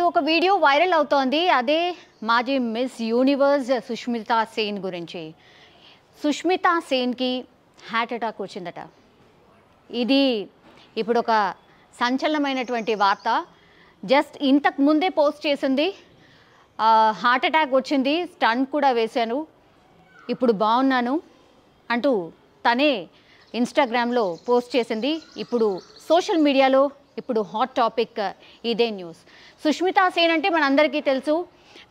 ఇప్పుడు ఒక video viral అవుతోంది అదే మాజీ మిస్ యూనివర్స్ సుష్మితా సేన్ గురించి సుష్మితా సేన్కి హార్ట్ అటాక్ వచ్చిందట ఇది ఇప్పుడు ఒక సంచలనమైనటువంటి వార్త జస్ట్ ఇంతకు ముందే పోస్ట్ చేసింది హార్ట్ అటాక్ వచ్చింది స్టన్ కూడా వేశాను ఇప్పుడు బాగున్నాను అంటూ తనే ఇన్స్టాగ్రామ్లో పోస్ట్ చేసింది ఇప్పుడు సోషల్ మీడియాలో ఇప్పుడు హాట్ టాపిక్ ఇదే న్యూస్ సుష్మితా సేన్ అంటే మనందరికీ తెలుసు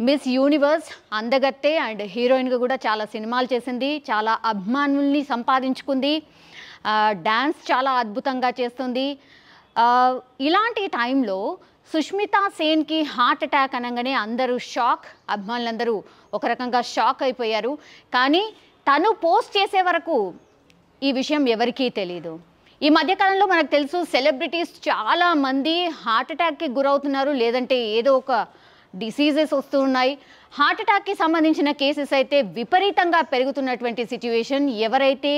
మిస్ యూనివర్స్ అందగత్తే అండ్ హీరోయిన్గా కూడా చాలా సినిమాలు చేసింది చాలా అభిమానుల్ని సంపాదించుకుంది డ్యాన్స్ చాలా అద్భుతంగా చేస్తుంది ఇలాంటి టైంలో సుష్మితా సేన్కి హార్ట్ అటాక్ అనగానే అందరూ షాక్ అభిమానులందరూ ఒక రకంగా షాక్ అయిపోయారు కానీ తను పోస్ట్ చేసే వరకు ఈ విషయం ఎవరికీ తెలీదు ఈ మధ్యకాలంలో మనకు తెలుసు సెలబ్రిటీస్ చాలా చాలామంది హార్ట్అటాక్కి గురవుతున్నారు లేదంటే ఏదో ఒక డిసీజెస్ వస్తూ వస్తున్నాయి హార్ట్అటాక్కి సంబంధించిన కేసెస్ అయితే విపరీతంగా పెరుగుతున్నటువంటి సిచ్యువేషన్ ఎవరైతే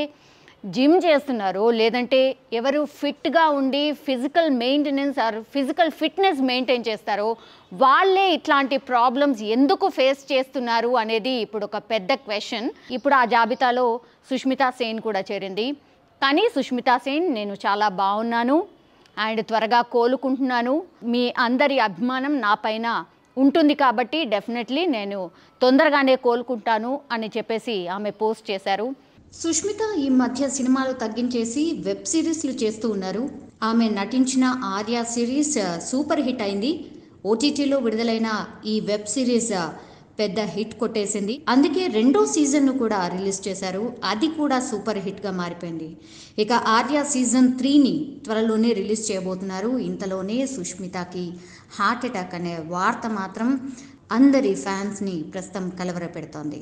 జిమ్ చేస్తున్నారో లేదంటే ఎవరు ఫిట్గా ఉండి physical maintenance or physical fitness maintain చేస్తారో వాళ్ళే ఇట్లాంటి ప్రాబ్లమ్స్ ఎందుకు ఫేస్ చేస్తున్నారు అనేది ఇప్పుడు ఒక పెద్ద క్వశ్చన్ ఇప్పుడు ఆ జాబితాలో సుష్మితా సేన్ కూడా చేరింది కానీ సుష్మితా సేన్ నేను చాలా బాగున్నాను అండ్ త్వరగా కోలుకుంటున్నాను మీ అందరి అభిమానం నా పైన ఉంటుంది కాబట్టి డెఫినెట్లీ నేను తొందరగానే కోలుకుంటాను అని చెప్పేసి ఆమె పోస్ట్ చేశారు సుష్మిత ఈ మధ్య సినిమాలు తగ్గించేసి వెబ్ సిరీస్లు చేస్తూ ఉన్నారు ఆమె నటించిన ఆర్యా సిరీస్ సూపర్ హిట్ అయింది ఓటీటీలో విడుదలైన ఈ వెబ్ సిరీస్ పెద్ద హిట్ కొట్టేసింది అందుకే రెండో సీజన్ను కూడా రిలీజ్ చేశారు అది కూడా సూపర్ హిట్గా మారిపోయింది ఇక ఆర్య సీజన్ త్రీని త్వరలోనే రిలీజ్ చేయబోతున్నారు ఇంతలోనే సుష్మితకి హార్ట్ అటాక్ అనే వార్త మాత్రం అందరి ఫ్యాన్స్ని ప్రస్తుతం కలవరపెడుతోంది